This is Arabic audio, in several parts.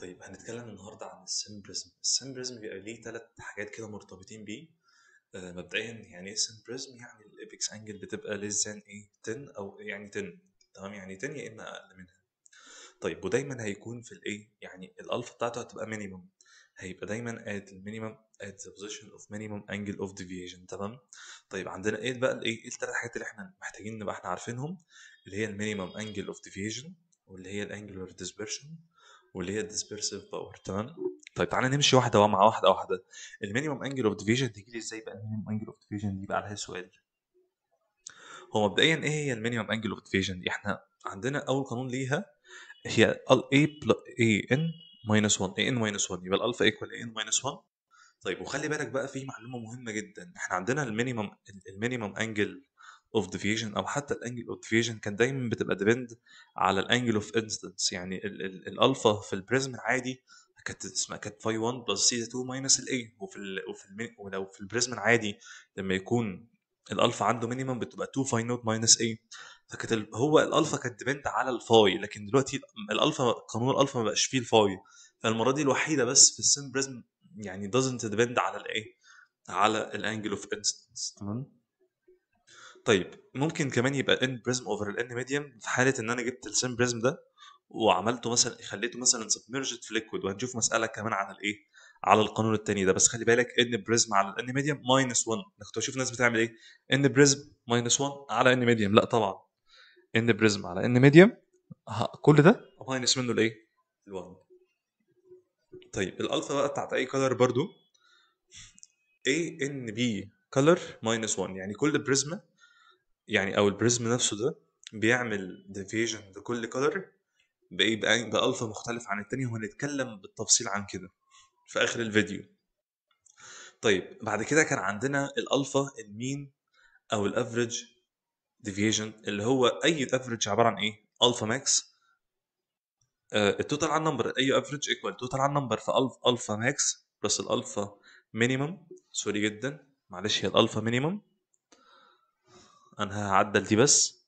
طيب هنتكلم النهارده عن السمبريزم السمبريزم بيبقى ليه ثلاث حاجات كده مرتبطين بيه آه مبدئيا يعني ايه سيمبريزم يعني الابيكس انجل بتبقى less ايه 10 او يعني 10 تمام يعني 10 يا اما اقل منها طيب ودايما هيكون في الايه يعني الالفا بتاعته هتبقى مينيمم هيبقى دايما at المينيمم at the position of minimum angle of deviation تمام طيب عندنا ايه بقى الايه الثلاث حاجات اللي احنا محتاجين نبقى احنا عارفينهم اللي هي المينيمم angle of deviation واللي هي الانجلر ديسبرشن واللي هي الديسبيرسيف باور تمام طيب تعالى نمشي واحده مع واحده واحده المينيمم انجل اوف ديفيجن تيجي لي ازاي بقى المينيمم انجل اوف ديفيجن دي بقى عليها سؤال هو مبدئيا ايه هي المينيمم انجل اوف ديفيجن دي احنا عندنا اول قانون ليها هي ال a اي ان ماينس 1 اي ان ماينس 1 يبقى الالفا ايكوال اي ان ماينس 1 طيب وخلي بالك بقى في معلومه مهمه جدا احنا عندنا المينيمم المينيمم انجل اوف ديفيجن او حتى الانجل اوف ديفيجن كان دايما بتبقى ديبند على الانجل اوف انستنس يعني الالفا في البريزم العادي كانت اسمها كانت فاي 1 بلس سي 2 ماينس الاي وفي الـ وفي الـ ولو في البريزم العادي لما يكون الالفا عنده مينيمم بتبقى 2 فاي نوت ماينس اي فكانت هو الالفا كانت ديبند على الفاي لكن دلوقتي الالفا قانون الالفا ما بقاش فيه الفاي فالمره دي الوحيده بس في السن بريزم يعني doesn't depend على الايه على الانجل اوف انستنس تمام طيب ممكن كمان يبقى ان بريزم اوفر الان ميديم في حاله ان انا جبت السيم بريزم ده وعملته مثلا خليته مثلا سبمرجت في ليكويد وهنشوف مساله كمان على الايه على القانون الثاني ده بس خلي بالك ان بريزم على الان ميديم ماينس 1 انا كنت بشوف ناس بتعمل ايه ان بريزم ماينس 1 على ان ميديم لا طبعا ان بريزم على ان ميديم كل ده ماينس منه الايه ال1 طيب الالفا بقى بتاعت اي كلر برضو اي ان بي كلر ماينس 1 يعني كل بريزم يعني او البريزم نفسه ده بيعمل ديفيجن لكل كولر بايه بألفا مختلف عن التانية وهنتكلم بالتفصيل عن كده في اخر الفيديو طيب بعد كده كان عندنا الالفا المين او الافريج ديفيجن اللي هو اي افريج عباره عن ايه الفا ماكس التوتال عن نمبر اي افريج ايكوال توتال عن نمبر في الفا ماكس بلس الالفا مينيمم سوري جدا معلش هي الالفا مينيمم انا هعدل دي بس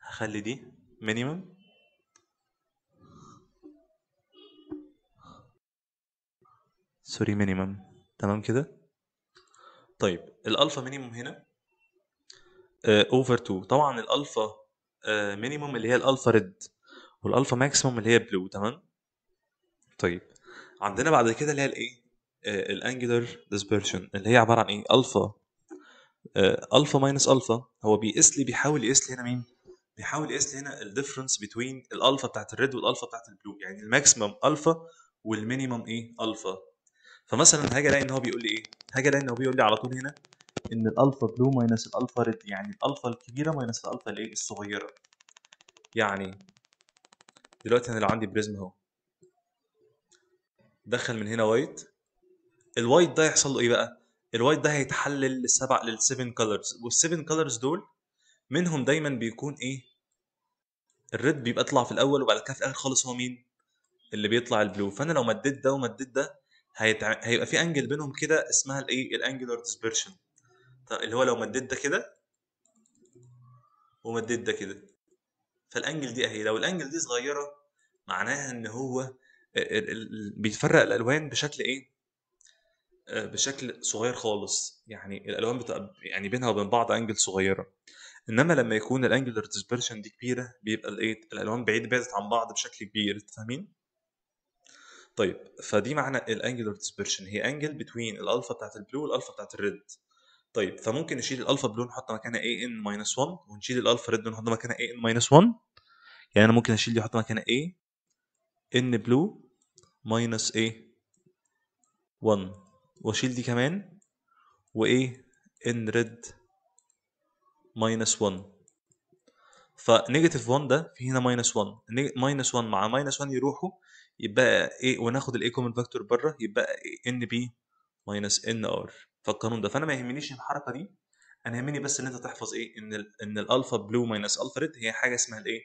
هخلي دي مينيمم سوري مينيمم تمام كده طيب الالفا مينيمم هنا اوفر آه، 2 طبعا الالفا مينيمم آه، اللي هي الالفا ريد والالفا ماكسيمم اللي هي بلو تمام طيب عندنا بعد كده اللي هي الايه آه، الانجلر ديسبرشن اللي هي عباره عن ايه الفا الفا ماينس الفا هو بيقيس لي بيحاول يقيس لي هنا مين؟ بيحاول يقيس لي هنا الديفرنس بتوين الالفا بتاعت الريد والالفا بتاعت البلو يعني الماكسيمم الفا والمينيمم ايه؟ الفا فمثلا هاجي الاقي ان هو بيقول لي ايه؟ هاجي الاقي ان هو بيقول لي على طول هنا ان الالفا بلو ماينس الالفا ريد يعني الالفا الكبيره ماينس الالفا الايه؟ الصغيره يعني دلوقتي انا لو عندي بريزم اهو دخل من هنا وايت الوايت ده يحصل له ايه بقى؟ الوايت ده هيتحلل للسبع للسفن كلرز والسفن كلرز دول منهم دايما بيكون ايه الريد بيبقى طلع في الاول وبعد كده في الاخر خالص هو مين اللي بيطلع البلو فانا لو مديت ده ومديت ده هيتع... هيبقى في انجل بينهم كده اسمها الايه الانجلر ديسبرشن طب اللي هو لو مديت ده كده ومديت ده كده فالانجل دي اهي لو الانجل دي صغيره معناها ان هو بيتفرق الالوان بشكل ايه آه، بشكل صغير خالص يعني الالوان بتبقى يعني بينها وبين بعض انجل صغيره انما لما يكون الانجلر ديسبرشن دي كبيره بيبقى الايه الالوان بعيد بعدت عن بعض بشكل كبير انت فاهمين طيب فدي معنى الانجلر ديسبرشن هي انجل بتوين الالفا بتاعت البلو والالفا بتاعت الريد طيب فممكن نشيل الالفا بلو نحط مكانها اي ان ماينس 1 ونشيل الالفا ريد ونحط مكانها اي ان ماينس 1 يعني انا ممكن اشيل دي احط مكانها اي ان بلو ماينس اي 1 واشيل دي كمان وايه ان ريد ماينس 1 فنيجاتيف 1 ده في هنا ماينس 1 ماينس 1 مع ماينس 1 يروحوا يبقى ايه وناخد الاي كومن فاكتور بره يبقى إيه؟ ان بي ماينس ان ار فالقانون ده فانا ما يهمنيش الحركه دي انا يهمني بس ان انت تحفظ ايه ان ان الالفا بلو ماينس الفا ريد هي حاجه اسمها الايه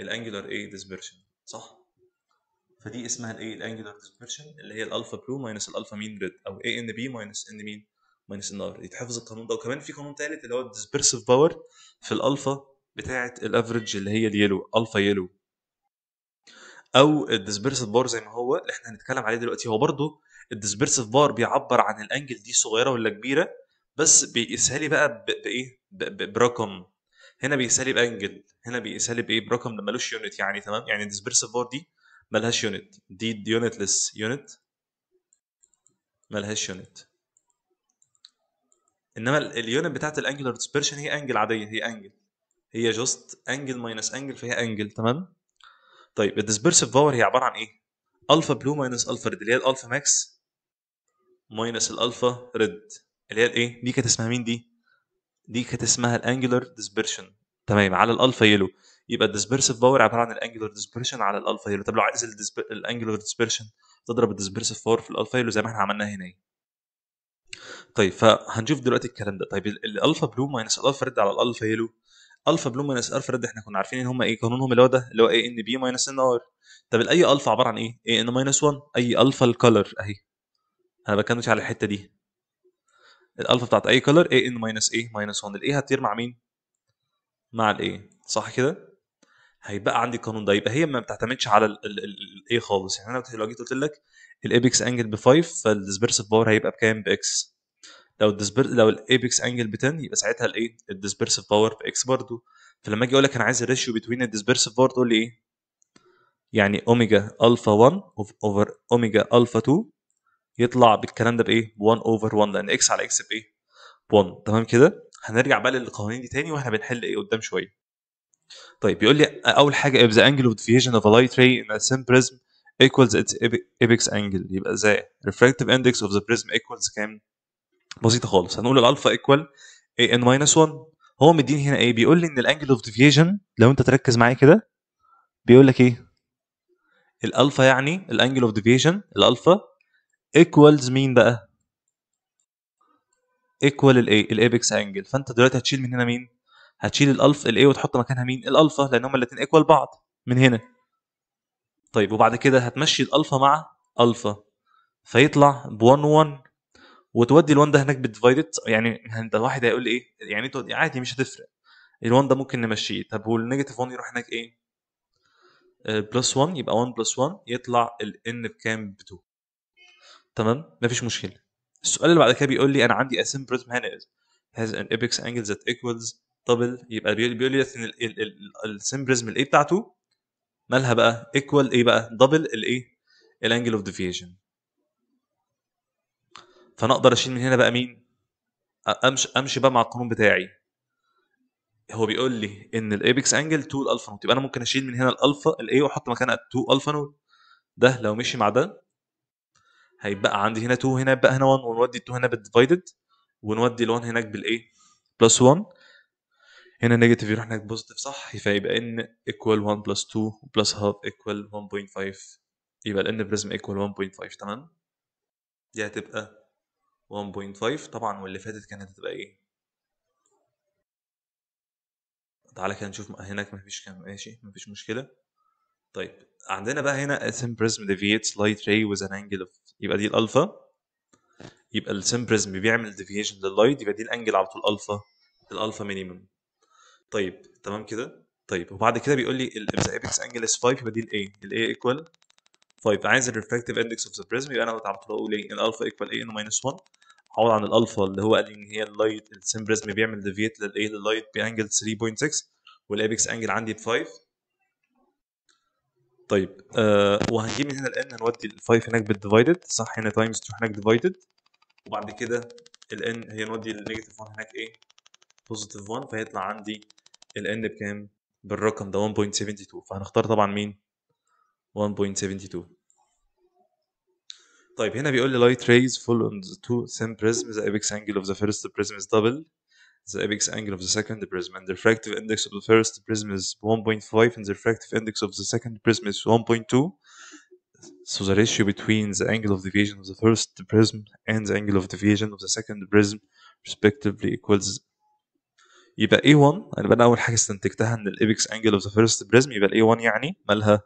الانجولار ايه ديسبرشن صح فدي اسمها الايه الانجولار ديسبرشن اللي هي الالفا برو ماينس الالفا مين ريد او اي ان بي ماينس ان مين ماينس ان ار يتحفظ القانون ده وكمان في قانون ثالث اللي هو الديسبرسيف باور في الالفا بتاعه الافرج اللي هي اليلو الفا يلو او الديسبرسيف باور زي ما هو اللي احنا هنتكلم عليه دلوقتي هو برضه الديسبرسيف باور بيعبر عن الانجل دي صغيره ولا كبيره بس بيقيسها لي بقى إيه؟ بايه برقم هنا بيقيسها لي بانجل هنا بيقيسها لي بايه برقم ده ملوش يونت يعني تمام يعني الديسبرسيف بار دي ملهاش يونت دي يونتلس يونت ملهاش يونت انما اليونت بتاعت الانجلر ديسبيرشن هي انجل عاديه هي انجل هي جوست انجل ماينس انجل فهي انجل تمام طيب الديسبيرسيف باور هي عباره عن ايه الفا بلو ماينس الفا ريد اللي هي الالفا ماكس ماينس الالفا ريد اللي هي الايه دي كانت اسمها مين دي دي كانت اسمها الانجلر ديسبيرشن تمام على الالفا يلو يبقى الديسبيرسيف باور عباره عن الانجلر ديسبرشن على الالفا هيلو طب لو عايز الانجلر ديسبرشن تضرب الديسبيرسيف باور في الالفا هيلو زي ما احنا عملناها هنا طيب فهنشوف دلوقتي الكلام ده طيب الالفا بلو ماينس الالفا ريد على الالفا هيلو الفا بلو ماينس الفا ريد احنا كنا عارفين ان هم ايه قانونهم اللي هو ده اللي هو اي ان بي ماينس ان ار طب الاي الفا عباره عن ايه؟ اي ان ماينس 1 اي الفا الكالر اهي انا بتكلم على الحته دي الالفا بتاعت اي كالر اي ان ماينس ايه ماينس 1 الاي هتطير مع مين؟ مع الاي صح كده؟ هيبقى عندي القانون ده يبقى هي ما بتعتمدش على الاي خالص يعني انا لو جيت قلت لك الابيكس انجل ب 5 فالديسبيرسيف باور هيبقى بكام باكس لو الديسبر لو الابيكس انجل ب 10 يبقى ساعتها الايه الديسبيرسيف باور باكس برضه فلما اجي اقول لك انا عايز الريشيو بتوين الديسبيرسيف باور تقول لي ايه يعني اوميجا الفا 1 اوفر اوميجا الفا 2 يطلع بالكلام ده بايه 1 اوفر 1 لان اكس على اكس بايه 1 تمام كده هنرجع بقى للقوانين دي تاني واحنا بنحل ايه قدام شويه طيب بيقول لي اول حاجه if the angle of deviation of a light ray in a thin prism equals its apex angle يبقى ازاي refractive index of the prism equals كام بسيطه خالص هنقول الالفا ايكوال a n minus 1 هو مديني هنا ايه بيقول لي ان الانجل اوف ديفيجن لو انت تركز معايا كده بيقول لك ايه الالفا يعني الانجل اوف ديفيجن الالفا ايكوالز مين بقى ايكوال الايه الابيكس انجل فانت دلوقتي هتشيل من هنا مين هتشيل الالف الاي وتحط مكانها مين الالفا لان هما الاثنين ايكوال بعض من هنا طيب وبعد كده هتمشي الالفا مع الفا فيطلع ب 1 1 وتودي ال1 ده هناك بالديفايدد يعني ده الواحد هيقول ايه يعني عادي مش هتفرق ال1 ده ممكن نمشيه طب والنيجاتيف 1 يروح هناك ايه آه، بلس 1 يبقى 1 بلس 1 يطلع الان بكام ب 2 تمام مفيش مشكله السؤال اللي بعد كده بيقول لي انا عندي a simple prism has an apex ذات that equals طبل يبقى بيقول لي ان السمبريزم الاي بتاعته مالها بقى ايكوال ايه بقى دبل الايه الانجل اوف ديفيجن فانا اقدر اشيل من هنا بقى مين امشي امشي بقى مع القانون بتاعي هو بيقول لي ان الايبكس انجل 2 الالفا نوت يبقى انا ممكن اشيل من هنا الالفا الاي واحط مكانها 2 الفا نوت ده لو مشي مع ده هيبقى عندي هنا 2 هنا يبقى هنا 1 ونودي 2 هنا بالديفايدد ونودي ال1 هناك بالايه بلس 1 هنا نيجاتيف يروح هناك بوزيتيف صح فيبقى ان ايكوال 1 بلس 2 بلس هاف ايكوال 1.5 يبقى الان بريزم ايكوال 1.5 تمام دي هتبقى 1.5 طبعا واللي فاتت كانت هتبقى ايه تعالى كده نشوف هناك مفيش كان ماشي مفيش مشكله طيب عندنا بقى هنا سم بريزم ديفييتس لايت راي وذ ان انجل اوف يبقى دي الالفا يبقى السم بريزم بيعمل ديفييشن لللايت يبقى دي الانجل على طول الفا الالفا مينيمم طيب تمام كده طيب وبعد كده بيقول لي اذا ايبكس انجل از 5 يبقى دي الاي الاي ايكوال 5 عايز الريفراكتيف اندكس اوف ذا بريزم يبقى انا على طول اقول ايه الالفا ايكوال ايه ان ماينس 1 هقعد عن الالفا اللي هو قال لي ان هي اللايت السيم بريزم بيعمل ديفيت للاي لللايت بانجل 3.6 والايبكس انجل عندي ب 5 طيب آه وهنجيب من هنا الان هنودي ال 5 هناك بالديفايدد صح هنا تايمز 2 هناك ديفايدد وبعد كده الان هي نودي النيجاتيف 1 هناك ايه بوزيتيف 1 فهيطلع عندي الاند بكام بالرقم ده 1.72 فهنختار طبعا مين 1.72 طيب هنا بيقول لي light rays fall on the two same prism the apex angle of the first prism is double the apex angle of the second prism and the refractive index of the first prism is 1.5 and the refractive index of the second prism is 1.2 so the ratio between the angle of deviation of the first prism and the angle of deviation of the second prism respectively equals يبقى A1 يعني انا بقى اول حاجه استنتجتها ان الابكس انجل اوف ذا فيرست بريزم يبقى A1 يعني مالها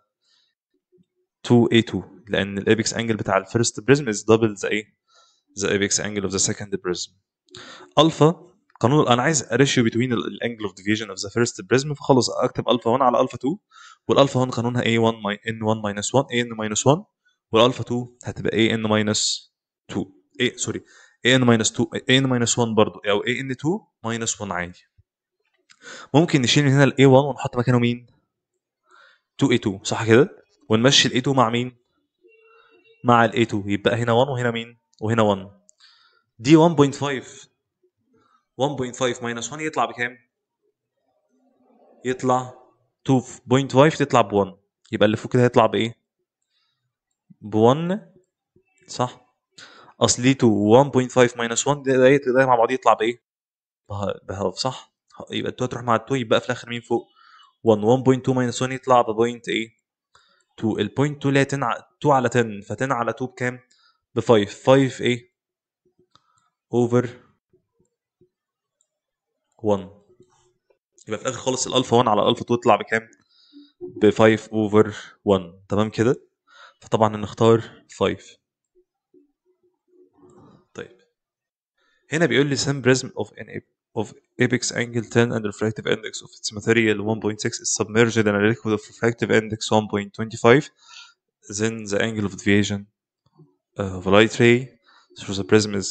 2A2 لان الابكس انجل بتاع الفيرست بريزم از دبل ذا ايه ذا ابكس انجل اوف ذا سكند بريزم الفا قانون انا عايز ريشيو بتوين الانجل اوف ديفيجن اوف ذا فيرست بريزم فخلاص اكتب الفا 1 على الفا 2 والالفا 1 قانونها A1 n 1 ماينس 1 ان ماينس 1 والالفا 2 هتبقى a n 2 ايه سوري a n 2 a n 1 برضه او a 2 ماينس 1 عادي ممكن نشيل من هنا الاي 1 ونحط مكانه مين 2 اي 2 صح كده ونمشي الاي 2 مع مين مع الاي 2 يبقى هنا 1 وهنا مين وهنا 1 دي 1.5 1.5 ماينس 1 يطلع بكام يطلع 2.5 تطلع ب 1 يبقى اللي فوق كده هيطلع بايه ب 1 صح اصل 2 1.5 ماينس 1 ده, ده, ده مع بعض يطلع بايه بهاف صح يبقى 2 هتروح مع 2 يبقى في الاخر مين فوق 1 1.2 ماينس 1 يطلع بوينت ايه 2 البوينت 2 اللي هي 2 على 10 ف 10 على 2 بكام ب 5 5 ايه اوفر 1 يبقى في الاخر خالص الالفا 1 على الالفا 2 يطلع بكام ب 5 اوفر 1 تمام كده فطبعا نختار 5 طيب هنا بيقول لي سم بريزم اوف ان ايه of apex angle 10 and refractive index of its material 1.6 is submerged in a liquid of refractive index 1.25, then the angle of deviation of a light ray through the prism is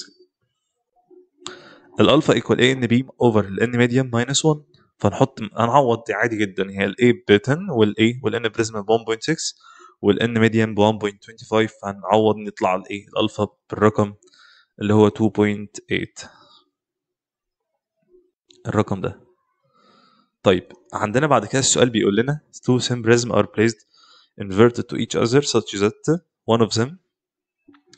الالفا equal a ان beam over ال n medium minus 1 فنحط هنعوض دي عادي جدا هي ال a ب 10 وال a وال n prism ب 1.6 وال n medium ب 1.25 فهنعوض نطلع ال a الالفا بالرقم اللي هو 2.8 الرقم ده طيب عندنا بعد كده السؤال بيقول لنا two symbolism are placed inverted to each other such that one of them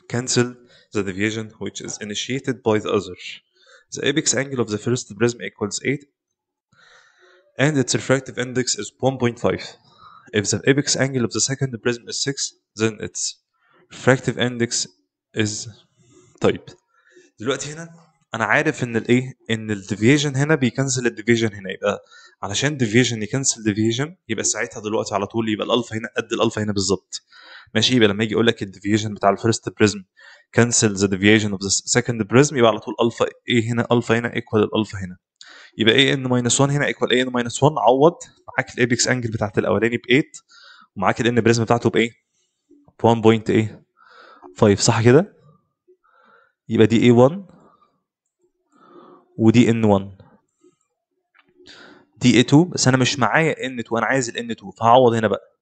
cancel the deviation which is initiated by the other the apex angle of the first prism equals 8 and its refractive index is 1.5 if the apex angle of the second prism is 6 then its refractive index is طيب دلوقتي هنا انا عارف ان الايه ان الديفيجن هنا بيكنسل الديفيجن هنا يبقى علشان ديفيجن يكنسل ديفيجن يبقى ساعتها دلوقتي على طول يبقى الالفا هنا قد الالفا هنا بالظبط ماشي يبقى لما يجي يقول لك الديفيجن بتاع الفيرست بريزم كنسل ذا ديفيجن اوف ذا سكند بريزم يبقى على طول الفا ايه هنا الفا هنا ايكوال الالفا هنا يبقى ايه ان ماينس 1 هنا ايكوال ايه ان ماينس 1 عوض معاك الايبكس انجل بتاعت الاولاني ب 8 ومعاك الان بريزم بتاعته بايه؟ ب 1.5 صح كده؟ يبقى دي A1 ودي ان 1 دي اي 2 بس انا مش معايا ان 2 انا عايز الان 2 فهعوض هنا بقى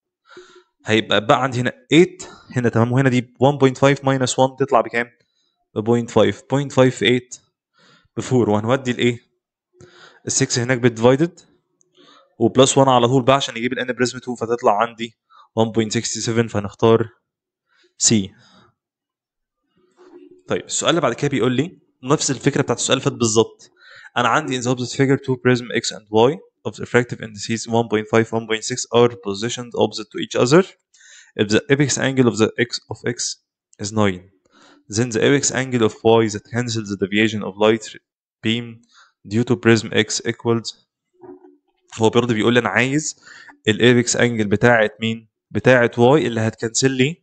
هيبقى بقى عندي هنا 8 هنا تمام وهنا دي 1.5 ماينس 1 تطلع بكام؟ ب 0.5 0.58 4 وهنودي الايه؟ ال 6 هناك بالديفايدد وبلس 1 على طول بقى عشان يجيب الان بريزم 2 فتطلع عندي 1.67 فهنختار سي طيب السؤال اللي بعد كده بيقول لي نفس الفكره بتاعت السؤال اللي فات بالظبط انا عندي in the opposite figure 2 prism x and y of the refractive indices 1.5 1.6 are positioned opposite to each other if the apex angle of the x of x is 9 then the apex angle of y that cancels the deviation of light beam due to prism x equals هو برضه بيقول لي انا عايز الايبكس انجل بتاعه مين؟ بتاعه واي اللي هتكنسل لي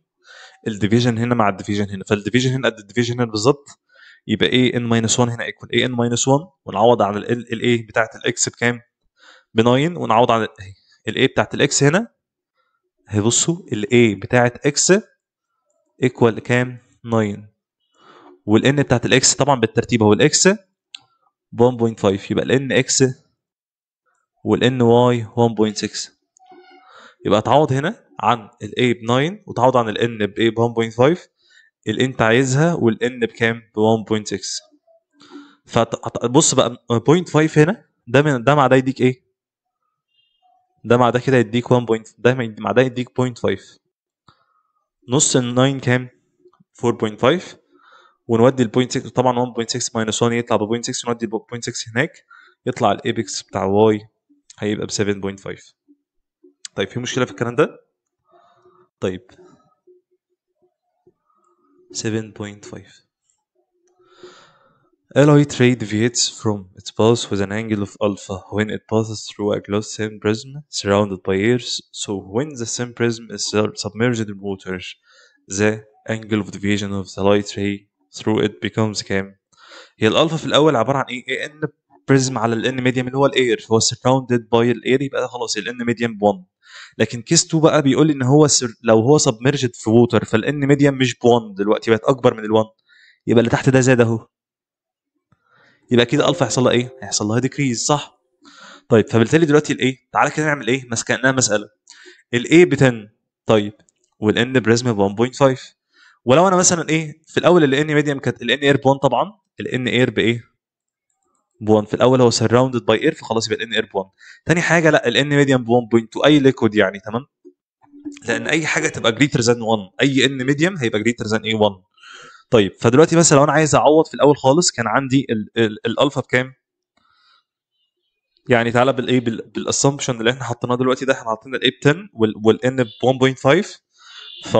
الديفيجن هنا مع الديفيجن هنا فالديفيجن هنا قد الديفيجن هنا بالظبط يبقى a n minus 1 هنا ايكوال a n minus 1 ونعوض عن ال a بتاعت الاكس بكام؟ ب 9 ونعوض عن ال a بتاعت الاكس هنا هيبصوا بصوا ال a بتاعت اكس ايكوال كام؟ 9 وال n بتاعت الاكس طبعا بالترتيب اهو الاكس 1.5 يبقى ال n اكس وال n y 1.6 يبقى تعوض هنا عن ال a ب 9 وتعوض عن ال n a ب 1.5 ال انت عايزها والان بكام؟ ب 1.6 فبص بقى 0.5 هنا ده من ده مع ده يديك ايه؟ ده مع ده كده يديك 1 Point. ده مع ده يديك 0.5 نص ال 9 كام؟ 4.5 ونودي ال 0.6 طبعا 1.6 ماينس 1 يطلع ب 0.6 نودي ال 0.6 هناك يطلع الايبكس بتاع واي هيبقى ب 7.5 طيب في مشكله في الكلام ده؟ طيب 7.5. Alloy ray deviates from its path with an angle of alpha when it passes through a glass prism surrounded by air. So when the prism is submerged in water, the angle of deviation of the light ray through it becomes كام؟ هي الالفا في الاول عباره عن ايه؟ ايه ان بريزم على الان ميديم اللي هو الاير فهو surrounded by الاير يبقى خلاص الان ميديم 1 لكن كيس 2 بقى بيقول لي ان هو سر... لو هو سبمرجد في ووتر فالان ميديم مش ب1 دلوقتي بقت اكبر من ال1 يبقى اللي تحت ده زاد اهو يبقى كده الفا هيحصل لها ايه؟ هيحصل لها ديكريز صح؟ طيب فبالتالي دلوقتي الايه؟ تعالى كده نعمل ايه؟ مس كانها مساله الاي ب 10 طيب والان بريزم ب 1.5 ولو انا مثلا ايه في الاول الان ميديم كانت الان اير ب 1 طبعا الان اير بايه؟ ب1 في الاول هو سراوندد باي اير فخلاص يبقى الان اير ب1 ثاني حاجه لا الان ميديم ب1.2 اي ليكويد يعني تمام لان اي حاجه تبقى جريتر ذان 1 اي ان ميديم هيبقى جريتر ذان اي 1 طيب فدلوقتي مثلا لو انا عايز اعوض في الاول خالص كان عندي الالفا بكام يعني تعالى بالاي بالاسامبشن اللي احنا حطيناه دلوقتي ده احنا حاطين الاي ب 10 والان ب 1.5 ف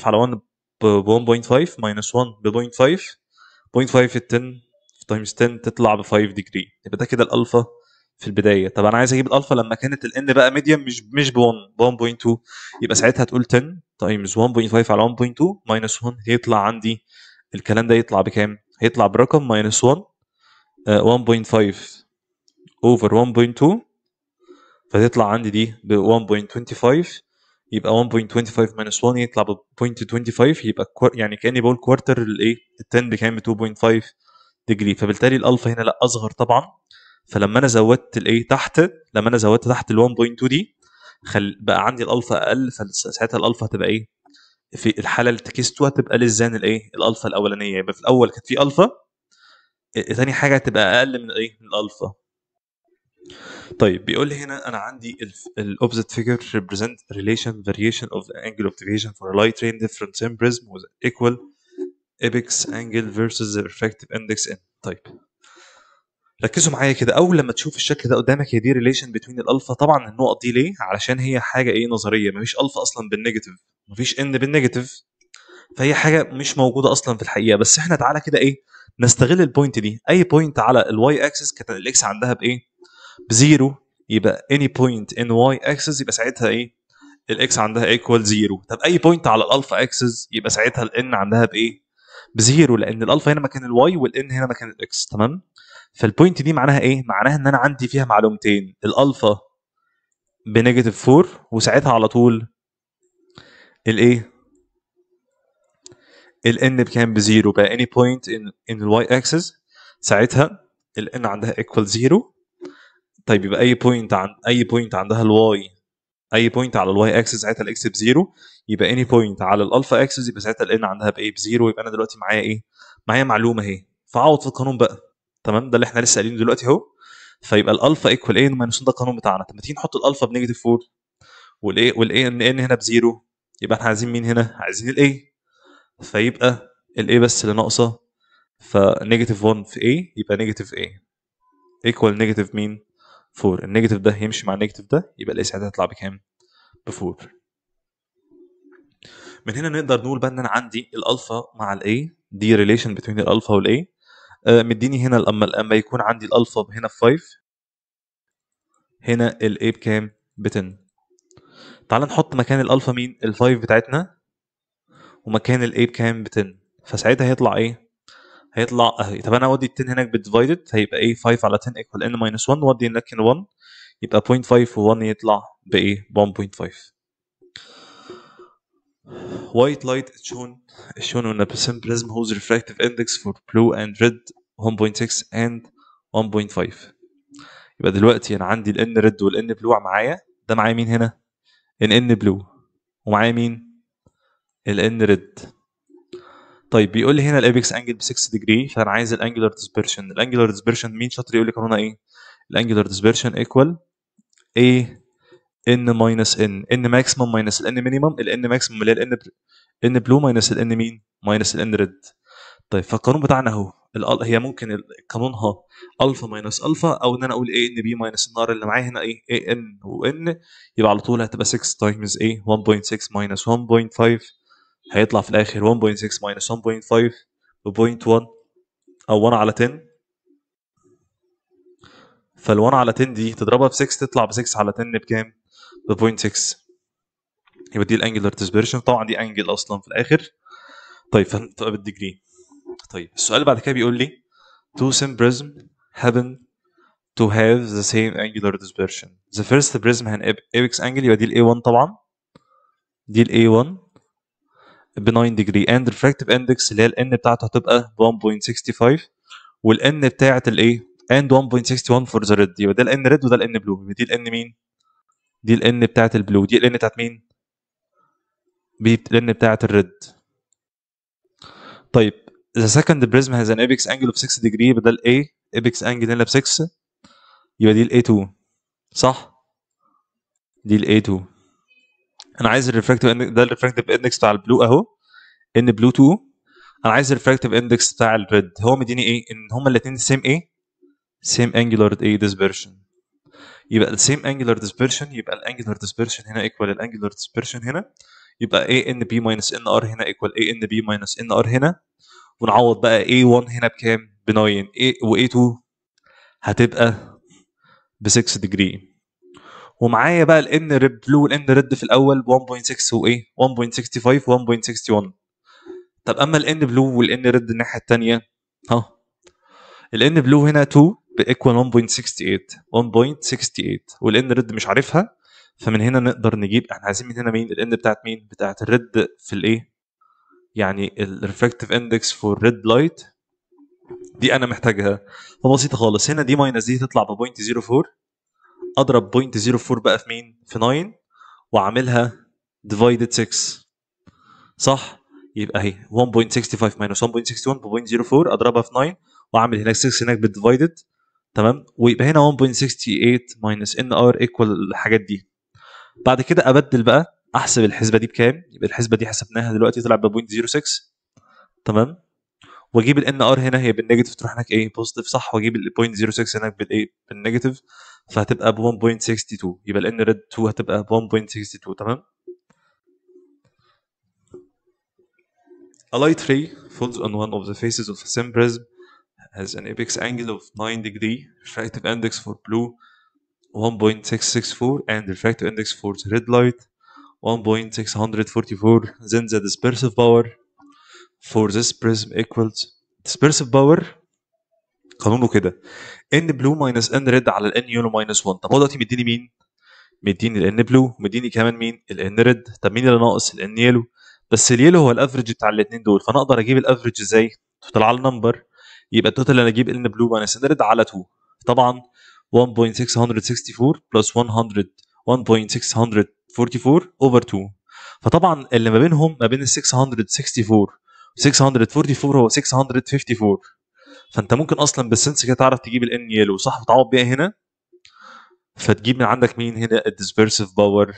1.5 على 1 ب 1.5 ماينس 1 ب 0.5 0.5 ال 10 في تايمز 10 تطلع ب 5 ديجري يبقى ده كده الالفا في البدايه طب انا عايز اجيب الالفا لما كانت الان بقى ميديم مش مش ب 1 1.2 يبقى ساعتها تقول 10 تايمز 1.5 على 1.2 ماينس 1 هيطلع عندي الكلام ده يطلع بكام؟ هيطلع برقم ماينس 1 1.5 اوفر 1.2 فتطلع عندي دي ب 1.25 يبقى 1.25 ماينس 1 يطلع ب 0.25 يبقى يعني كاني بقول كوارتر الايه ال 10 بكام ب 2.5 ديجري فبالتالي الالفا هنا لا اصغر طبعا فلما انا زودت الايه تحت لما انا زودت تحت ال 1.2 دي خل بقى عندي الالفا اقل فساعتها الالفا هتبقى ايه في الحاله اللي تكستوها هتبقى للزان الايه الالفا الاولانيه يبقى في الاول كانت في الفا آه، تاني حاجه هتبقى اقل من ايه من الالفا طيب بيقول لي هنا انا عندي الاوبزيت فيجر ريبريزنت relation variation of انجل angle of فور for a light rain difference in prism equal ايبكس انجل فيرسز ريفراكتيف اندكس ان طيب ركزوا معايا كده اول لما تشوف الشكل ده قدامك هي دي ريليشن بين الالفا طبعا النقط دي ليه علشان هي حاجه ايه نظريه مفيش الفا اصلا بالنيجاتيف مفيش ان بالنيجاتيف فهي حاجه مش موجوده اصلا في الحقيقه بس احنا تعالى كده ايه نستغل البوينت دي اي بوينت على الواي اكسس كانت الاكس عندها بايه بزيرو يبقى اني بوينت ان واي اكسس يبقى ساعتها ايه الاكس عندها ايكوال زيرو طب اي بوينت على الالفا اكسس يبقى ساعتها الان عندها بايه بزيرو لان الالفا هنا مكان الواي والان هنا مكان الاكس تمام فالبوينت دي معناها ايه معناها ان انا عندي فيها معلومتين الالفا بنيجاتيف 4 وساعتها على طول الايه الان بكام بزيرو بقى اني بوينت ان ان الواي اكسس ساعتها الان عندها ايكوال زيرو طيب يبقى اي بوينت عند اي بوينت عندها الواي اي بوينت على الواي اكسس ساعتها الاكس بزيرو يبقى اني بوينت على الالفا اكسس يبقى ساعتها الان عندها بايه بزيرو يبقى انا دلوقتي معايا ايه؟ معايا معلومه اهي فاعوض في القانون بقى تمام ده اللي احنا لسه قايلينه دلوقتي اهو فيبقى الالفا ايكوال ان ماينس ده القانون بتاعنا طب ما تيجي نحط الالفا بنيجاتيف 4 والايه والاي ان ان هنا بزيرو يبقى احنا عايزين مين هنا؟ عايزين الاي فيبقى الاي بس اللي ناقصه فنيجاتيف 1 في اي يبقى نيجاتيف اي ايكوال نيجاتيف مين؟ 4 النيجاتيف ده هيمشي مع النيجاتيف ده يبقى الاقي ساعتها هيطلع بكام؟ ب 4 من هنا نقدر نقول بقى ان انا عندي الالفا مع الاي دي ريليشن بين الالفا والاي آه، مديني هنا لما لما يكون عندي الالفا هنا ب 5 هنا الاي بكام؟ ب 10 تعال نحط مكان الالفا مين؟ ال 5 بتاعتنا ومكان الاي بكام؟ ب 10 فساعتها هيطلع ايه؟ هيطلع اهي طب انا اودي ال 10 هناك بالديفايدد هيبقى ايه 5 على 10 ايكوال ان ماينس 1 وادي هناك 1 يبقى 0.5 و1 يطلع بايه 1.5 white light is shown is shown on a prism whose refractive index for blue and red 1.6 and 1.5 يبقى دلوقتي انا عندي red وال N blue معايا ده معايا مين هنا؟ N blue ومعايا مين؟ N red طيب بيقول لي هنا الابيكس انجل ب 6 ديجري فانا عايز الانجلر ديسبرشن الانجلر ديسبرشن مين شاطر يقول لي قانونها ايه الانجلر ديسبرشن ايكوال اي ان ماينس ان ان ماكسيمم ماينس الان مينيموم مينيمم ماكسيموم ماكسيمم اللي هي الان ان بلو ماينس الان مين ماينس الان ريد طيب فالقانون بتاعنا اهو هي ممكن قانونها الفا ماينس الفا او ان انا اقول اي ان بي ماينس النار اللي معايا هنا ايه اي ان وان يبقى على طول هتبقى 6 تايمز ايه 1.6 ماينس 1.5 هيطلع في الاخر 1.6 ماينس 1.5 و 0.1 او 1 على 10 فال 1 على 10 دي تضربها في 6 تطلع ب 6 على 10 بكام؟ ب 0.6 يبقى دي الانجلر ديسبيرشن طبعا دي انجل اصلا في الاخر طيب فهمت بالديجري طيب السؤال بعد كده بيقول لي two same prism happen to have the same angular dispersion the first prism هن apex إيه، angle يبقى دي ال A1 طبعا دي ال A1 ب 9 ديجري اند ريفراكتيف اندكس اللي هي الان بتاعته هتبقى 1.65 والان بتاعه الايه اند 1.61 فور ذا ريد يبقى ده الان ريد وده الان بلو دي الان مين؟ دي الان بتاعه البلو دي الان بتاعه مين؟ دي الان بتاعه الريد طيب the second prism has an apex angle of 6 degree بدل A apex angle هنا ب 6 يبقى دي ال A2 صح؟ دي ال A2 انا عايز الريفراكتيف ده الريفراكتيف اندكس بتاع البلو اهو ان بلو 2 انا عايز الريفراكتيف اندكس بتاع الريد هو مديني ايه ان هما الاثنين سيم ايه سيم انجولار ايه ديسبيرشن يبقى السيم انجولار ديسبيرشن يبقى الانجولار ديسبيرشن هنا ايكوال الانجولار ديسبيرشن هنا يبقى اي ان بي ماينس ان ار هنا ايكوال اي ان بي ماينس ان ار هنا ونعوض بقى اي 1 هنا بكام ب 9 اي و اي 2 هتبقى ب 6 ديجري ومعايا بقى الان ريد بلو والان ريد في الاول 1.6 وايه 1.65 و1.61 طب اما الان بلو والان ريد الناحيه الثانيه ها الان بلو هنا 2 بايكوال 1.68 1.68 والان ريد مش عارفها فمن هنا نقدر نجيب احنا عايزين من هنا مين الان بتاعت مين بتاعت الريد في الايه يعني الريفلكتيف اندكس فور ريد لايت دي انا محتاجها فبسيطه خالص هنا دي ماينس دي تطلع ب 0.04 اضرب 0.04 بقى في مين؟ في 9 واعملها ديفايدد 6 صح؟ يبقى اهي 1.65 ماينس 1.61 ب 0.04 اضربها في 9 واعمل هناك 6 هناك بالديفايدد تمام ويبقى هنا 1.68 ماينس ان ار ايكوال الحاجات دي بعد كده ابدل بقى احسب الحسبه دي بكام يبقى الحسبه دي حسبناها دلوقتي طلعت ب 0.06 تمام واجيب الان ار هنا هي بالنيجاتيف تروح هناك ايه بوزيتيف صح واجيب ال 0.06 هناك بالايه بالنيجاتيف فهتبقى ب 1.62 يبقى الان ريد 2 هتبقى ب 1.62 تمام A light ray falls on one of the faces of a thin prism has an apex angle of 9 degree, refractive index for blue 1.664 and refractive index for the red light 1.644 then the dispersive power for this prism equals dispersive power قانونه كده ان بلو ماينس ان ريد على الان يلو ماينس 1 طب هو دلوقتي مديني مين؟ مديني الان بلو مديني كمان مين؟ الان ريد طب مين اللي ناقص؟ الان يلو بس اليلو هو الافرج بتاع الاثنين دول فانا اقدر اجيب الافرج ازاي؟ تطلع على النمبر يبقى التوتال انا اجيب ان بلو ماينس ان ريد على 2 طبعا 1.664 بلس 100 1.644 اوفر 2 فطبعا اللي ما بينهم ما بين ال 664 و 644 هو 654 فانت ممكن اصلا بالسنس كده تعرف تجيب الان يلو صح بتعوض بيها هنا فتجيب من عندك مين هنا الديسبيرسيف باور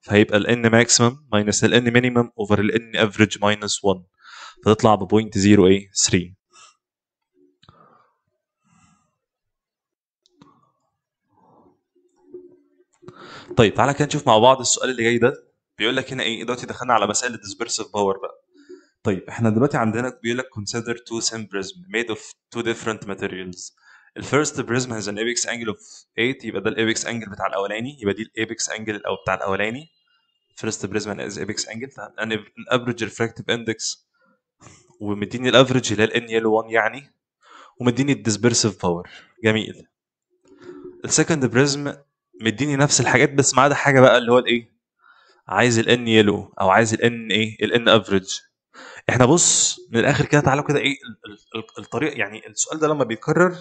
فهيبقى الان ماكسيمم ماينس الان مينيمم اوفر الان افريج ماينس 1 فتطلع ب 0.083 طيب تعالى كده نشوف مع بعض السؤال اللي جاي ده بيقول لك هنا ايه دلوقتي دخلنا على مسائل الديسبيرسيف باور بقى طيب احنا دلوقتي عندنا بيقول لك consider two same prism made of two different materials ال first prism has an apex angle of 8 يبقى ده ال apex angle بتاع الاولاني يبقى دي ال apex angle او بتاع الاولاني first prism has apex angle and an average refractive index ومديني الافرج اللي هي الان يلو 1 يعني ومديني الديسبيرسيف باور جميل السكند بريزم مديني نفس الحاجات بس ما عدا حاجه بقى اللي هو الايه عايز الان يلو او عايز الان ايه الان average احنا بص من الاخر كده تعالوا كده ايه الطريق يعني السؤال ده لما بيتكرر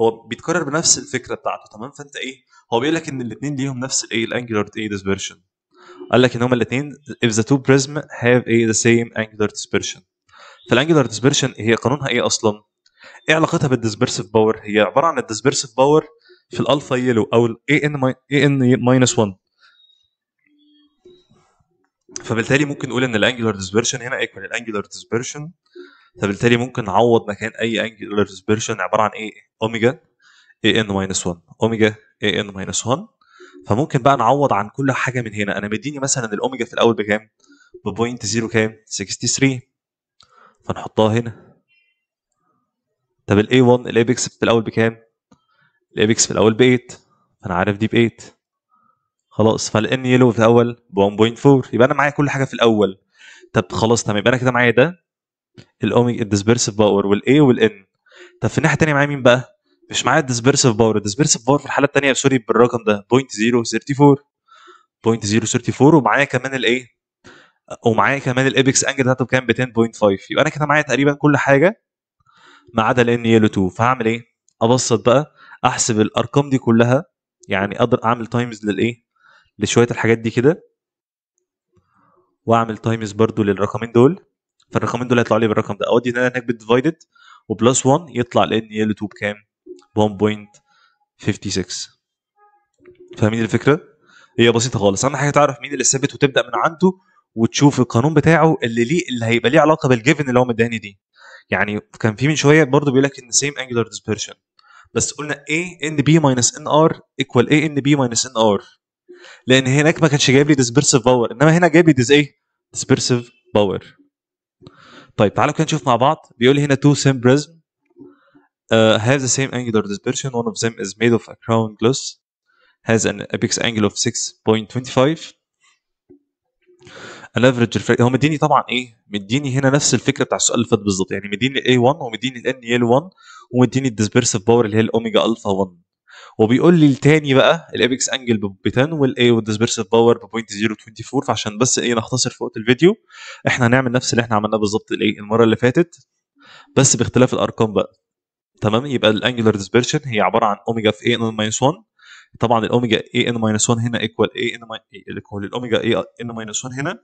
هو بيتكرر بنفس الفكره بتاعته تمام فانت ايه هو بيقول لك ان الاثنين ليهم نفس الايه الانجلر ايه ديسبرشن إيه، قال لك ان هما الاثنين if the two prism have a إيه، the same angular dispersion فالانجلر ديسبرشن هي قانونها ايه اصلا ايه علاقتها بالديسبرسيف باور هي عباره عن الديسبرسيف باور في الالفا يلو او الاي ان ماينس 1 فبالتالي ممكن نقول ان الانجلر ديسبيرشن هنا ايكوال الانجلر ديسبيرشن فبالتالي ممكن نعوض مكان اي انجلر ديسبيرشن عباره عن ايه اوميجا اي ان ماينس 1 اوميجا اي ان ماينس 1 فممكن بقى نعوض عن كل حاجه من هنا انا مديني مثلا الاوميجا في الاول بكام ب 0 كام 63 فنحطها هنا طب الاي 1 الايبكس في الاول بكام الايبكس في الاول ب 8 فانا عارف دي ب 8 خلاص فالان يلو في الاول ب 1.4 يبقى انا معايا كل حاجه في الاول طب خلاص تمام يبقى انا كده معايا ده الاوميجا الديسبيرسيف باور والاي والان طب في الناحيه الثانيه معايا مين بقى؟ مش معايا الديسبيرسيف باور الديسبيرسيف باور في الحاله الثانيه سوري بالرقم ده 0.034 0.034 ومعايا كمان الايه؟ ومعايا كمان الابكس انجل بتاعته بكام ب 10.5 يبقى انا كده معايا تقريبا كل حاجه ما عدا الان يلو 2 فهعمل ايه؟ ابسط بقى احسب الارقام دي كلها يعني اقدر اعمل تايمز للايه؟ لشويه الحاجات دي كده واعمل تايمز برضو للرقمين دول فالرقمين دول هيطلعوا لي بالرقم ده اودي ان انا هناك بالديفايدد وبلس 1 يطلع لان ال 2 بكام 1.56 فاهمين الفكره هي بسيطه خالص اهم حاجه تعرف مين اللي ثابت وتبدا من عنده وتشوف القانون بتاعه اللي ليه اللي هيبقى ليه علاقه بالجيفن اللي هو مداني دي يعني كان في من شويه برضو بيقول لك ان سيم انجلر ديسبيرشن بس قلنا A ان بي ماينس ان ار ايكوال A ان بي ماينس ان ار لان هناك ما كانش جايب لي ديسبيرسيف باور انما هنا جايب لي ديز ايه ديسبيرسيف باور طيب تعالوا كده نشوف مع بعض بيقول لي هنا two سيم بريزم هاز have the same angular dispersion one of them is made of a crown هاز has an apex angle of 6.25 an average refraction هو مديني طبعا ايه مديني هنا نفس الفكره بتاع السؤال اللي فات بالظبط يعني مديني الاي A1 ومديني الان يل 1 ومديني الديسبيرسيف باور اللي هي الاوميجا الفا 1 وبيقول لي التاني بقى الابيكس انجل ب 10 والاي والديسبيرسيف باور ب 0.024 فعشان بس ايه نختصر في وقت الفيديو احنا هنعمل نفس اللي احنا عملناه بالظبط الايه المره اللي فاتت بس باختلاف الارقام بقى تمام يبقى الانجلر ديسبيرشن هي عباره عن اوميجا في اي ان ماينس 1 طبعا الاوميجا اي ان ماينس 1 هنا ايكوال اي ان ايكوال الاوميجا اي ان ماينس 1 هنا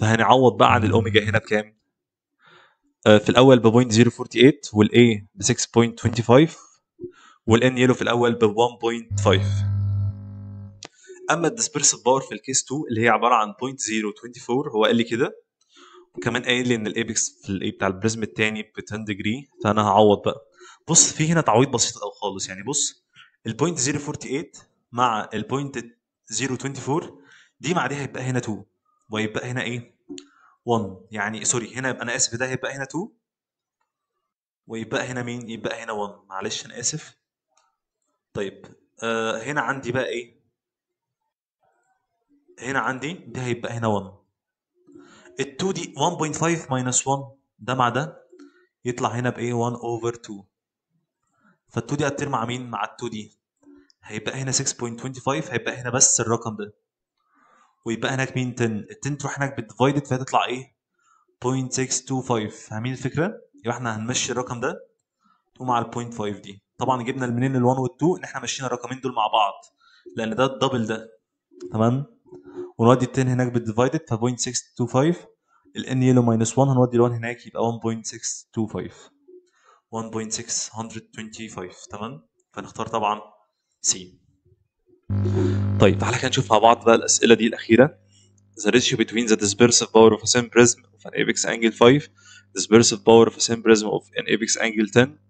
فهنعوض بقى عن الاوميجا هنا بكام؟ آه، في الاول ب 0.048 والاي ب 6.25 والان يلو في الاول ب 1.5 اما الديسبرسيف باور في الكيس 2 اللي هي عباره عن 0.024 هو قال لي كده وكمان قايل لي ان الايبكس في الاي بتاع البريزم الثاني ب 10 ديجري فانا هعوض بقى بص في هنا تعويض بسيط قوي خالص يعني بص ال 0.048 مع ال 0.024 دي مع دي هيبقى هنا 2 وهيبقى هنا ايه 1 يعني سوري هنا يبقى انا اسف ده هيبقى هنا 2 ويبقى هنا مين يبقى هنا 1 معلش انا اسف طيب آه هنا عندي بقى ايه هنا عندي ده هيبقى هنا 1 ال 2 دي 1.5 ماينس 1 ده مع ده يطلع هنا بايه 1 اوفر 2 فال 2 دي هتطير مع مين مع ال 2 دي هيبقى هنا 6.25 هيبقى هنا بس الرقم ده ويبقى هناك مين 10 ال 10 تروح هناك بالديفايدد فهتطلع ايه 0.625 فاهمين الفكره يبقى احنا هنمشي الرقم ده تقوم على ال 0.5 دي طبعا جبنا المنين ال1 وال2 ان احنا ماشيين الرقمين دول مع بعض لان ده الدبل ده تمام ونودي ال10 هناك بالديفايدد ف 0.625 الان يلو ماينس 1 هنودي ال1 هناك يبقى 1.625 1.625 تمام فنختار طبعا س طيب تعالى كده نشوف مع بعض بقى الاسئله دي الاخيره the ratio between the dispersive power of a same prism of an apex angle 5 dispersive power of a same prism of an apex angle 10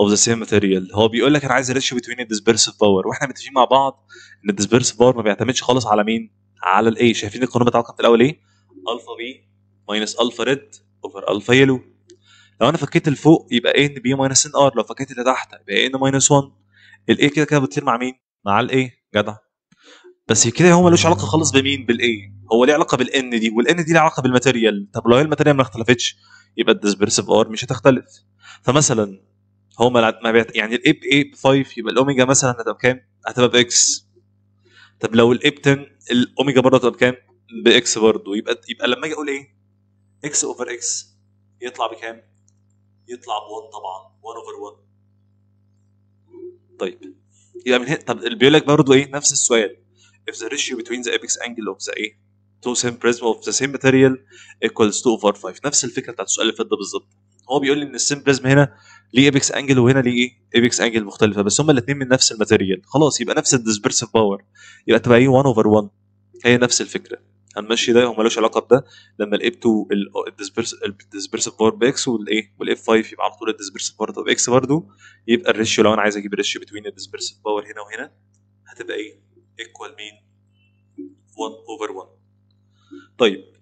اوف ذا سيم ماتيريال هو بيقول لك انا عايز ريشيو بتوين الديسبيرسيف باور واحنا متفقين مع بعض ان الديسبيرسيف باور ما بيعتمدش خالص على مين على الاي شايفين القانون بتاع كان في الاول ايه الفا بي ماينس الفا ريد اوفر الفا يلو لو انا فكيت لفوق يبقى ايه ان بي ماينس ان ار لو فكيت اللي تحت يبقى ان ماينس 1 الاي كده كده بتطير مع مين مع الاي جدع بس كده هو ملوش علاقه خالص بمين بالاي هو ليه علاقه بالان دي والان دي ليها علاقه بالماتيريال طب لو هي الماتيريال ما اختلفتش يبقى الديسبيرسيف ار مش هتختلف فمثلا هو ما بيت... يعني الاي ب ب 5 يبقى الاوميجا مثلا هتبقى بكام؟ هتبقى باكس طب لو الاي ب 10 الاوميجا برضه هتبقى بكام؟ باكس برضه يبقى يبقى لما اجي اقول ايه؟ اكس اوفر اكس يطلع بكام؟ يطلع ب 1 طبعا 1 اوفر 1 طيب يبقى من هنا طب اللي بيقول لك برضه ايه؟ نفس السؤال if the ratio between the apex angle of the ايه؟ two same prism of the same material equals 2 over 5 نفس الفكره بتاعت السؤال اللي فات ده بالظبط هو بيقول لي ان السيم بريزم هنا ليه ايبكس انجل وهنا ليه ايه ايبكس انجل مختلفه بس هما الاثنين من نفس الماتيريال خلاص يبقى نفس الديسبرسيف باور يبقى تبقى ايه 1 اوفر 1 هي نفس الفكره هنمشي ده هو مالوش علاقه بده لما الاي 2 الديسبرسيف باور باكس والايه والاف 5 يبقى على طول الديسبرسيف باور باكس برضه يبقى الريشيو لو انا عايز اجيب الريشيو بتوين الديسبرسيف باور هنا وهنا هتبقى ايه؟ ايكوال مين؟ 1 اوفر 1 طيب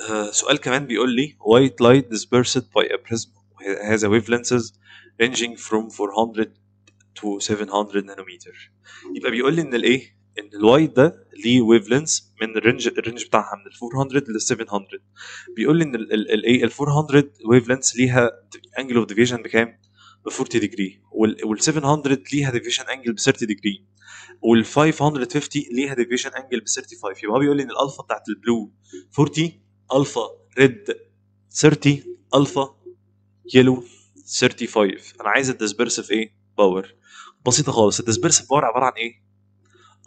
آه، سؤال كمان بيقول لي white light dispersed by a prism has a wavelengths ranging from 400 to 700 nanometer يبقى بيقول لي ان الايه ان الوايت ده ليه ويفلنس من الرينج الرينج بتاعها من ال 400 لل 700 بيقول لي ان الايه ال 400 ويفلنس إيه؟ ليها انجل اوف ديفيجن بكام؟ ب 40 ديجري وال 700 ليها ديفيجن انجل ب 30 ديجري وال 550 ليها ديفيجن انجل ب 35 يبقى هو بيقول لي ان الالفا بتاعت البلو 40 الفا ريد 30 الفا يلو 35 انا عايز الديسبيرسيف ايه باور بسيطه خالص الديسبيرسيف باور عباره عن ايه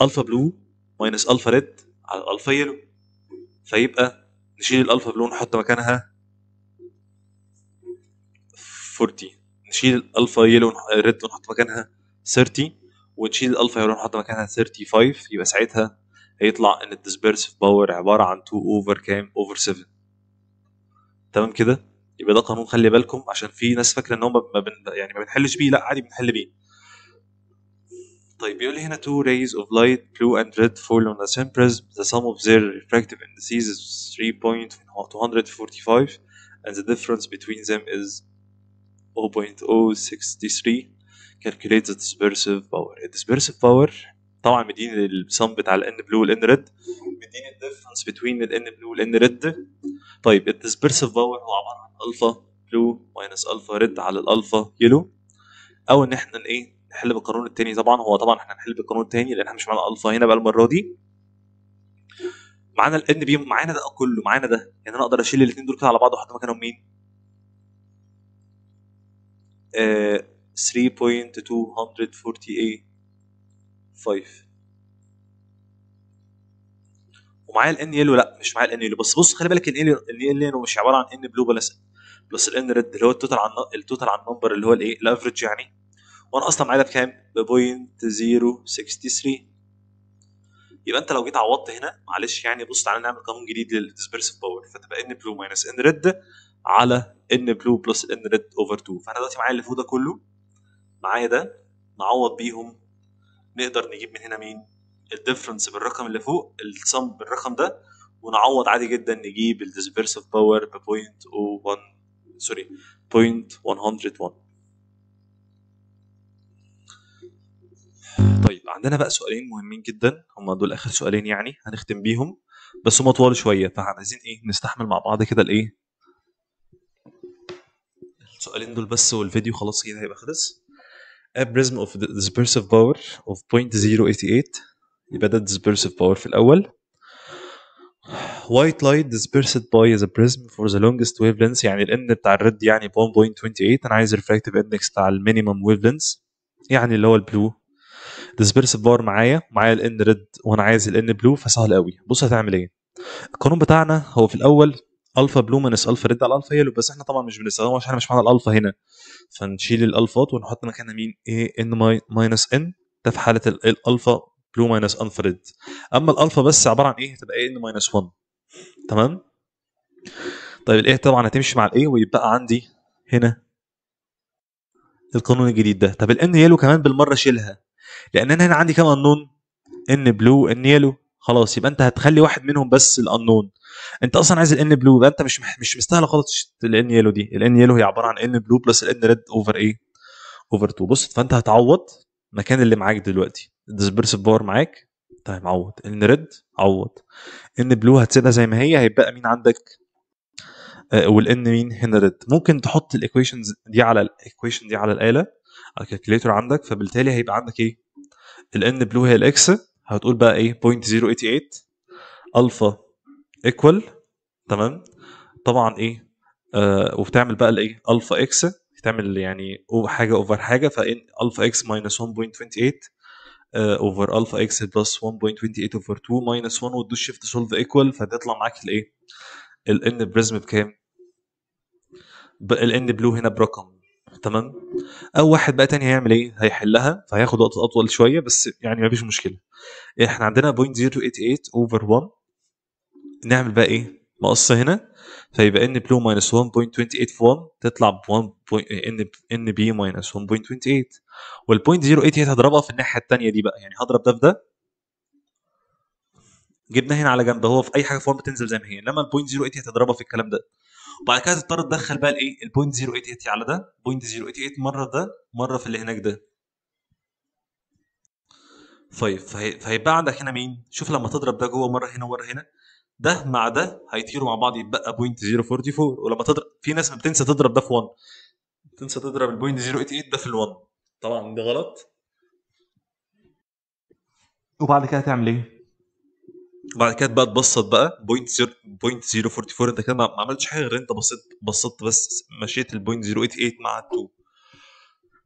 الفا بلو ماينس الفا ريد على الفا يلو فيبقى نشيل الالفا بلو نحط مكانها 40 نشيل الالفا يلو ريد ونحط مكانها 30 ونشيل الالفا يلو نحط مكانها 35 يبقى ساعتها هيطلع ان الديسبيرسيف باور عباره عن 2 اوفر كام اوفر 7 تمام كده يبقى ده قانون خلي بالكم عشان في ناس فاكره ان هو ما بن يعني ما بنحلش بيه لا عادي بنحل بيه طيب بيقول هنا two rays of light blue and red fall on a same prism the sum of their refractive indices is 3.245 and the difference between them is 0.063 calculate the dispersive power. The dispersive power طبعا مديني السم بتاع الان بلو والان ريد مديني الديفرنس بتوين الان بلو والان ريد طيب الديسبيرسيف باور هو عباره عن الفا بلو ماينس الفا ريد على الالفا يلو او ان احنا ايه نحل بالقانون التاني طبعا هو طبعا احنا هنحل بالقانون التاني لان احنا مش معانا الفا هنا بقى المره دي معانا الان بي معانا ده كله معانا ده يعني انا اقدر اشيل الاثنين دول كده على بعض واحط مكانهم مين؟ آه 3.248 5 ومعايا الان يلو لا مش معايا الان يلو بس بص خلي بالك الان يلو مش عباره عن ان بلو بلس بلس الان ريد اللي هو التوتال عن التوتال عن النمبر اللي هو الايه الافرج يعني وانا اصلا معايا ده بكام؟ ب 0.063 يبقى انت لو جيت عوضت هنا معلش يعني بص تعالى نعمل قانون جديد للديسبيرسيف باور فتبقى ان بلو ماينس ان ريد على ان بلو بلس ان ريد اوفر 2 فانا دلوقتي معايا اللي فوق ده كله معايا ده نعوض بيهم نقدر نجيب من هنا مين الديفرنس بالرقم اللي فوق السم بالرقم ده ونعوض عادي جدا نجيب الديسبيرسيف باور ب 0.01 سوري 0.101 طيب عندنا بقى سؤالين مهمين جدا هم دول اخر سؤالين يعني هنختم بيهم بس هم طوال شويه فعايزين ايه نستحمل مع بعض كده الايه السؤالين دول بس والفيديو خلاص كده هيبقى خلص prism of the dispersive power of 0.088 يبقى ده dispersive power في الأول white light dispersed by the prism for the longest wavelength يعني ال n بتاع الرد يعني 1.28 أنا عايز refractive index بتاع ال minimum wavelength يعني اللي هو البلو dispersive power معايا معايا ال n red وأنا عايز ال n blue فسهل قوي بص هتعمل إيه القانون بتاعنا هو في الأول الفا ماينس الفا ريد على الفا يلو بس احنا طبعا مش بنستخدمه عشان احنا مش معانا الالفا هنا فنشيل الالفات ونحط مكانها مين ايه ان ماينس ان ده في حاله الالفا بلو ماينس الفا ريد اما الالفا بس عباره عن ايه هتبقى ايه ان ماينس 1 تمام طيب الايه طبعا هتمشي مع الايه ويبقى عندي هنا القانون الجديد ده طب الان يلو كمان بالمره شيلها لان انا هنا عندي كام انون ان بلو ان يلو خلاص يبقى انت هتخلي واحد منهم بس الانون انت اصلا عايز الان بلو ده انت مش مش مستاهله خالص الان يلو دي الان يلو هي عباره عن ان بلو بلس الان ريد اوفر ايه اوفر 2 بص فانت هتعوض مكان اللي معاك دلوقتي الديسبيرسيف باور معاك انت هتعوض ان ريد عوض ان بلو هتسيبها زي ما هي هيبقى مين عندك آه، والان مين هنا ريد ممكن تحط الايكويشنز دي على الايكويشن دي على الاله على الكالكوليتور عندك فبالتالي هيبقى عندك ايه الان بلو هي الاكس هتقول بقى ايه 0.088 الفا ايكوال تمام طبعا ايه آه وبتعمل بقى الايه الفا اكس بتعمل يعني حاجه اوفر حاجه فان الفا اكس ماينس 1.28 اوفر الفا اكس بلس 1.28 اوفر 2 ماينس 1 وتدوس شيفت سولف ايكوال فتطلع معاك الايه الان بريزم بكام؟ الان بلو هنا برقم تمام او واحد بقى تاني هيعمل ايه هيحلها فهياخد وقت اطول شويه بس يعني مفيش مشكله احنا عندنا 0.088 اوفر 1 نعمل بقى ايه مقص هنا فيبقى ان بلو ماينس 1 تطلع ب 1 ان ان بي ماينس 1.28 والبوينت 0.88 هضربها في الناحيه الثانيه دي بقى يعني هضرب ده في ده جبنا هنا على جنب هو في اي حاجه في 1 بتنزل زي ما هي انما البوينت 0.88 هتضربها في الكلام ده وبعد كده تضطر تدخل بقى الايه البوينت 0.88 على ده بوينت 0.88 مره ده مره في اللي هناك ده طيب فهيبقى عندك هنا مين؟ شوف لما تضرب ده جوه مره هنا ومره هنا ده مع ده هيطيروا مع بعض يتبقى بوينت 044 ولما تضرب في ناس بتنسى تضرب ده في 1 بتنسى تضرب البوينت 088 ده في ال1 طبعا ده غلط وبعد كده هتعمل ايه؟ بعد كده بقى تبسط بقى بوينت بوينت 044 انت كده ما عملتش حاجه غير انت بسطت بسطت بس مشيت البوينت 088 مع ال 2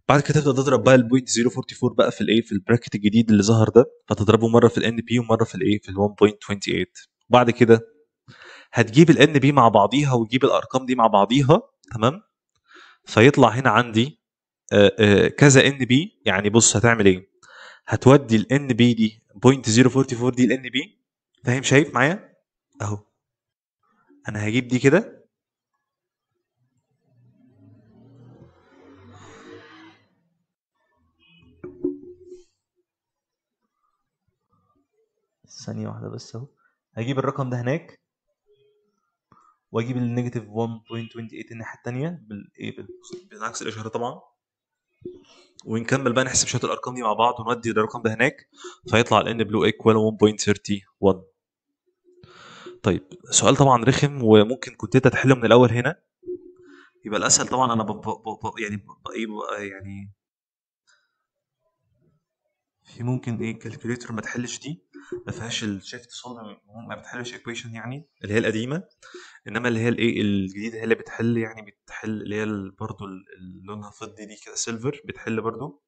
بعد كده تبدا تضرب بقى البوينت 044 بقى في الايه في البراكت الجديد اللي ظهر ده فتضربه مره في الان بي ومره في الايه في ال 1.28 بعد كده هتجيب الان بي مع بعضيها وتجيب الارقام دي مع بعضيها تمام فيطلع هنا عندي آه، آه، كذا ان بي يعني بص هتعمل ايه هتودي الان بي دي 0.044 دي الان بي فاهم شايف معايا اهو انا هجيب دي كده ثانية واحدة بس اهو هجيب الرقم ده هناك واجيب النيجاتيف 1.28 الناحيه الثانيه بالايه بالعكس الاشاره طبعا ونكمل بقى نحسب شويه الارقام دي مع بعض ونودي الرقم ده هناك فيطلع الان بلو ايكوال 1.31 طيب سؤال طبعا رخم وممكن كنت انت تحله من الاول هنا يبقى الاسهل طبعا انا بب... بب... يعني بب... إيه يعني في ممكن ايه كالكوليتر ما تحلش دي ما فيهاش الشيفت سولدر ما بتحلش ايكويشن يعني اللي هي القديمه انما اللي هي الايه الجديده هي اللي بتحل يعني بتحل اللي هي برضه لونها فضي دي كده سيلفر بتحل برضه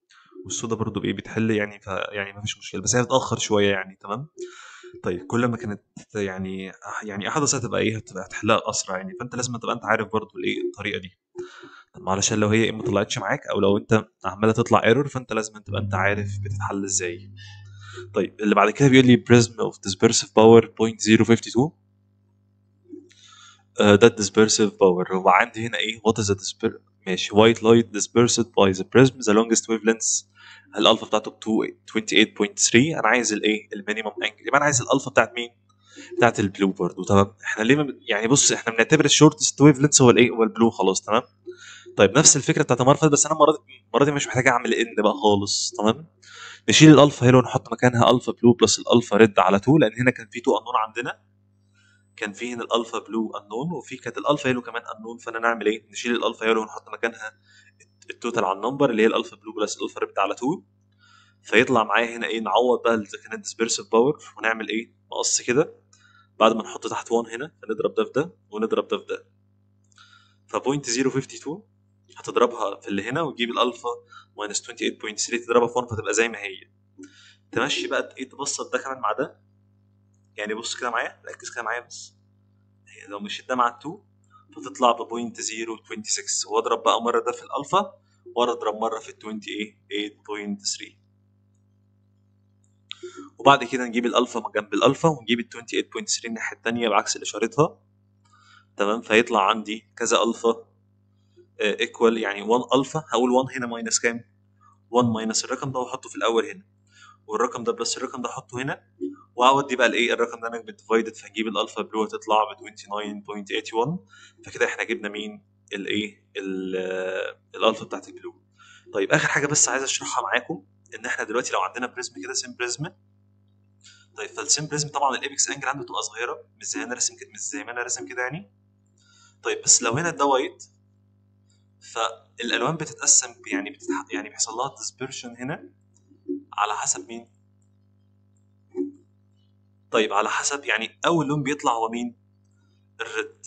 والصودا برضه بايه بتحل يعني ف يعني ما فيش مشكله بس هي بتاخر شويه يعني تمام طيب كل ما كانت يعني يعني احدث هتبقى ايه هتبقى هتحلها اسرع يعني فانت لازم تبقى انت عارف برضه الايه الطريقه دي طب علشان لو هي ما طلعتش معاك او لو انت عماله تطلع ايرور فانت لازم تبقى انت عارف بتتحل ازاي طيب اللي بعد كده بيقول لي بريزم اوف ديسبيرسيف باور 0.052 ده الديسبيرسيف باور هو عندي هنا ايه وات از ماشي وايت لايت ديسبيرسد باي ذا بريزم ذا لونجست ويف لينث الالفا بتاعته 28.3 انا عايز الايه المينيمم انجل يبقى انا عايز الالفا بتاعت مين؟ بتاعت البلو برضه تمام احنا ليه يعني بص احنا بنعتبر الشورتست ويف لينث هو الايه هو البلو خلاص تمام طيب نفس الفكره بتاعت المره بس انا المره دي مش محتاج اعمل اند بقى خالص تمام نشيل الالفا هيلو ونحط مكانها الفا بلو بلس الالفا ريد على 2 لان هنا كان في 2 انون عندنا كان في هنا الالفا بلو انون وفي كانت الالفا هيلو كمان انون فانا نعمل ايه نشيل الالفا هيلو ونحط مكانها التوتال على النمبر اللي هي الالفا بلو بلس الالفا ريد على 2 فيطلع معايا هنا ايه نعوض بقى اذا كانت ديسبيرسيف باور ونعمل ايه مقص كده بعد ما نحط تحت 1 هنا فنضرب ده في ده ونضرب ده في ده ف 0.052 هتضربها في اللي هنا وتجيب الالفا ماينس 28.3 تضربها في 1 فتبقى زي ما هي تمشي بقى ايه تبسط ده كمان مع ده يعني بص كده معايا ركز كده معايا بس يعني لو مشيت ده مع ال 2 فتطلع ب 0.026 واضرب بقى مره ده في الالفا واضرب اضرب مره في ال 28.3 وبعد كده نجيب الالفا جنب الالفا ونجيب ال 28.3 الناحيه التانيه بعكس اللي اشارتها تمام فيطلع عندي كذا الفا ايكوال يعني 1 الفا هقول 1 هنا ماينس كام 1 ماينس الرقم ده واحطه في الاول هنا والرقم ده بلس الرقم ده احطه هنا واودي بقى الايه الرقم ده انا ديفايدد فهجيب الالفا بلو هتطلع ب 29.81 فكده احنا جبنا مين الايه الالفا بتاعت البلو طيب اخر حاجه بس عايز اشرحها معاكم ان احنا دلوقتي لو عندنا بريزم كده سيم بريزم طيب فالسيم بريزم طبعا الابيكس انجل عنده تبقى صغيره مش زي انا راسم كده مش زي ما انا راسم كده يعني طيب بس لو هنا ده وايت فالالوان بتتقسم يعني بتتح... يعني بيحصل لها ديسبرشن هنا على حسب مين طيب على حسب يعني اول لون بيطلع هو مين الريد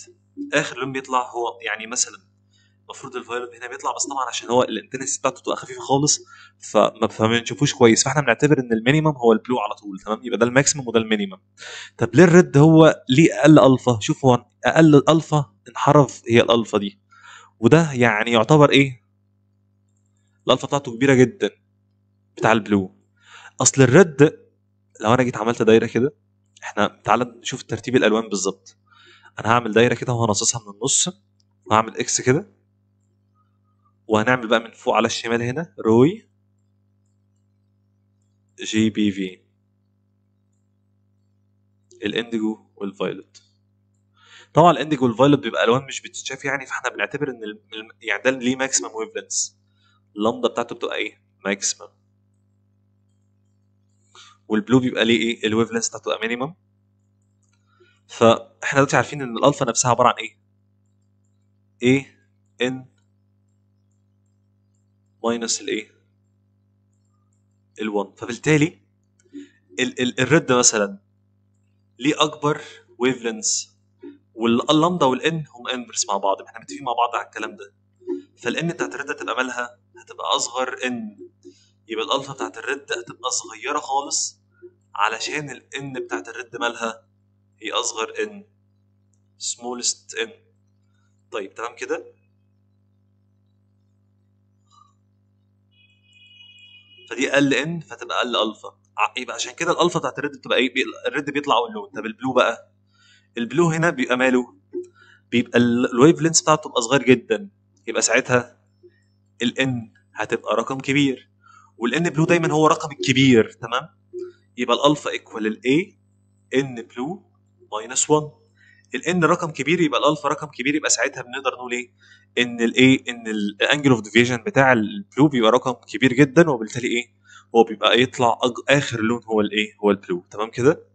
اخر لون بيطلع هو يعني مثلا المفروض الفايولت هنا بيطلع بس طبعا عشان هو الانتنس بتاعته بتبقى خفيفه خالص فما بنشوفوش كويس فاحنا بنعتبر ان المينيمم هو البلو على طول تمام يبقى ده الماكسيمم وده المينيمم طب ليه الريد هو ليه اقل الفا شوف هو اقل الفا انحرف هي الالفا دي وده يعني يعتبر ايه الالفا بتاعته كبيره جدا بتاع البلو اصل الريد لو انا جيت عملت دايره كده احنا تعال نشوف ترتيب الالوان بالظبط انا هعمل دايره كده وهنصصها من النص وهعمل اكس كده وهنعمل بقى من فوق على الشمال هنا روي جي بي في الاندجو والفايلوت طبعا الانديجو والفايلوت بيبقى الوان مش بتتشاف يعني فاحنا بنعتبر ان يعني ده ليه ماكسيمم ويف لينس اللمضه بتاعته بتبقى ايه ماكسيمم والبلو بيبقى ليه ايه الويف لينس بتاعته بتبقى مينيمم فاحنا دلوقتي عارفين ان الالفا نفسها عباره عن ايه ايه ان ماينس الايه ال1 فبالتالي الريد مثلا ليه اكبر ويف واللامدا والان هم انفرس مع بعض احنا متفقين مع بعض على الكلام ده فالان بتاعت الرد هتبقى مالها هتبقى اصغر ان يبقى الالفا بتاعت الرد هتبقى صغيره خالص علشان الان بتاعت الرد مالها هي اصغر ان smallest ان طيب تمام كده فدي اقل ان فتبقى اقل الفا يبقى عشان كده الالفا بتاعت الرد بتبقى ايه الرد بيطلع اول لون طب البلو بقى البلو هنا بيبقى ماله بيبقى الويف لينس بتاعته بتبقى صغير جدا يبقى ساعتها الان هتبقى رقم كبير والان بلو دايما هو رقم الكبير تمام يبقى الالفا ايكوال الاي ان بلو ماينس 1 الان رقم كبير يبقى الالفا رقم كبير يبقى ساعتها بنقدر نقول ايه ان الاي ان الانجل اوف ديفيجن بتاع البلو بيبقى رقم كبير جدا وبالتالي ايه هو بيبقى يطلع اخر لون هو الايه هو البلو تمام كده